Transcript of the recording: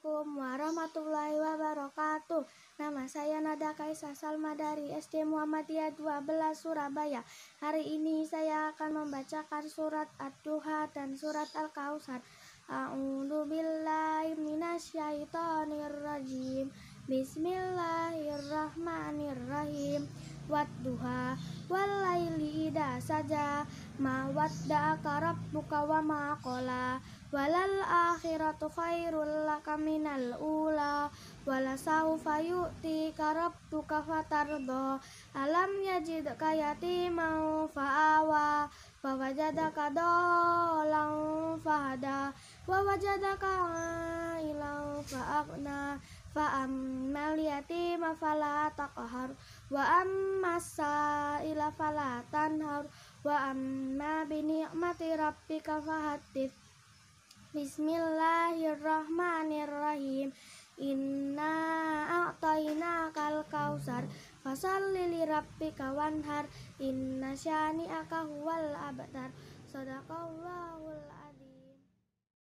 Assalamualaikum warahmatullahi wabarakatuh. Nama saya Nada Kaisa Salma dari SD Muhammadiyah 12 Surabaya. Hari ini saya akan membacakan surat Ad-Duha dan surat Al-Kautsar. A'udhu billahi minasyaitonir rajim. Bismillahirrahmanirrahim. Wadduha walaili saja ma wadda'aka rabbuka wa ma walal akhiratu khairul laka minal ula wala saufa yu'tika rabbuka fatardo alam kayati mau fa'awa wa wajadaka dolan fahada wa wajadaka ilan fa'akna fa ammal yatima fala taqhar wa ammas sa'ila fala tanhar wa amma bi ni'mati rabbika fahaddith Bismillahirrahmanirrahim Inna a'tayna kal kausar Fasalli li rabbika wanhar Inna syani'aka huwal abtar Sadaqallahul